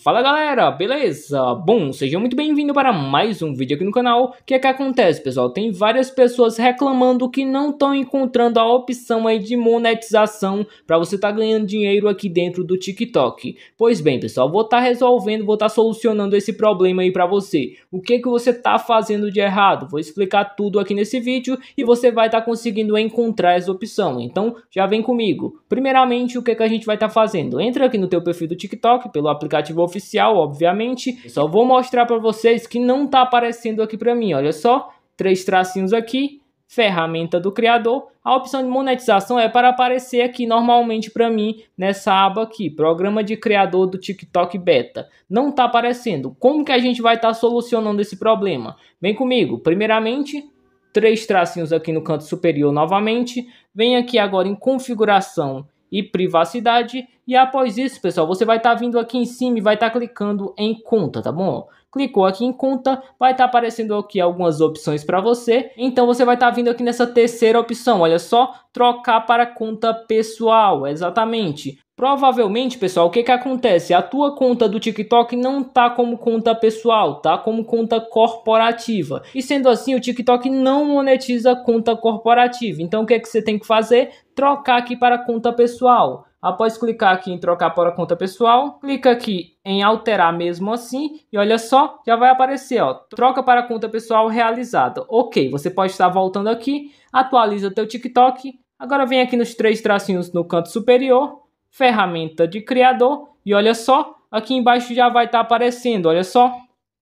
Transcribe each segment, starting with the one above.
Fala galera, beleza? Bom, sejam muito bem-vindos para mais um vídeo aqui no canal. O que é que acontece, pessoal? Tem várias pessoas reclamando que não estão encontrando a opção aí de monetização para você estar tá ganhando dinheiro aqui dentro do TikTok. Pois bem, pessoal, vou estar tá resolvendo, vou estar tá solucionando esse problema aí para você. O que que você está fazendo de errado? Vou explicar tudo aqui nesse vídeo e você vai estar tá conseguindo encontrar essa opção. Então, já vem comigo. Primeiramente, o que que a gente vai estar tá fazendo? Entra aqui no teu perfil do TikTok pelo aplicativo aplicativo oficial, obviamente. Eu só vou mostrar para vocês que não tá aparecendo aqui para mim, olha só. Três tracinhos aqui, ferramenta do criador. A opção de monetização é para aparecer aqui normalmente para mim nessa aba aqui, programa de criador do TikTok Beta. Não está aparecendo. Como que a gente vai estar tá solucionando esse problema? Vem comigo. Primeiramente, três tracinhos aqui no canto superior novamente. Vem aqui agora em configuração e privacidade. E após isso, pessoal, você vai estar tá vindo aqui em cima e vai estar tá clicando em conta, tá bom? Clicou aqui em conta, vai estar tá aparecendo aqui algumas opções para você. Então você vai estar tá vindo aqui nessa terceira opção, olha só, trocar para conta pessoal, exatamente. Provavelmente, pessoal, o que, que acontece? A tua conta do TikTok não tá como conta pessoal, tá como conta corporativa. E sendo assim, o TikTok não monetiza conta corporativa. Então, o que, que você tem que fazer? Trocar aqui para conta pessoal. Após clicar aqui em trocar para conta pessoal, clica aqui em alterar mesmo assim e olha só, já vai aparecer, ó, troca para conta pessoal realizada. OK, você pode estar voltando aqui, atualiza o teu TikTok. Agora vem aqui nos três tracinhos no canto superior ferramenta de criador e olha só, aqui embaixo já vai estar tá aparecendo, olha só,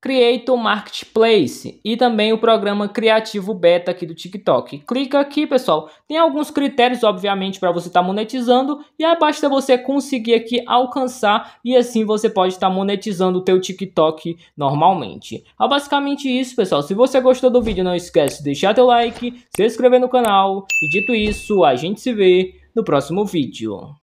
Creator Marketplace e também o programa Criativo Beta aqui do TikTok. Clica aqui, pessoal. Tem alguns critérios, obviamente, para você estar tá monetizando e aí basta é você conseguir aqui alcançar e assim você pode estar tá monetizando o teu TikTok normalmente. É basicamente isso, pessoal. Se você gostou do vídeo, não esquece de deixar teu like, se inscrever no canal e dito isso, a gente se vê no próximo vídeo.